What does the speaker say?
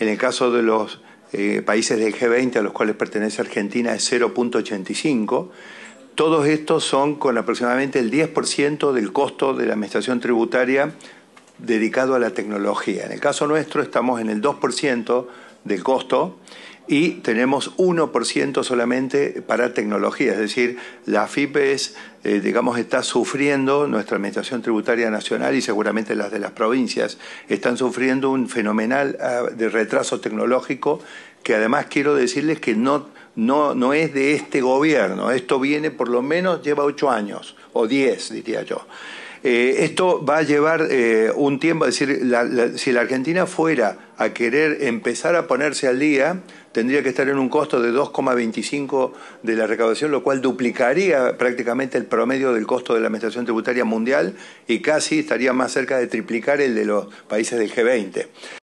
En el caso de los eh, países del G20 a los cuales pertenece Argentina es 0.85. Todos estos son con aproximadamente el 10% del costo de la administración tributaria dedicado a la tecnología. En el caso nuestro estamos en el 2% del costo y tenemos 1% solamente para tecnología, es decir, la FIPES, eh, digamos, está sufriendo, nuestra Administración Tributaria Nacional y seguramente las de las provincias, están sufriendo un fenomenal ah, de retraso tecnológico que además quiero decirles que no, no, es de este gobierno, esto viene por lo menos, lleva 8 años, o 10 diría yo. Eh, esto va a llevar eh, un tiempo, es decir, si la Argentina fuera a querer empezar a ponerse al día, tendría que estar en un costo de 2,25 de la recaudación, lo cual duplicaría prácticamente el promedio del costo de la administración tributaria mundial y casi estaría más cerca de triplicar el de los países del G20.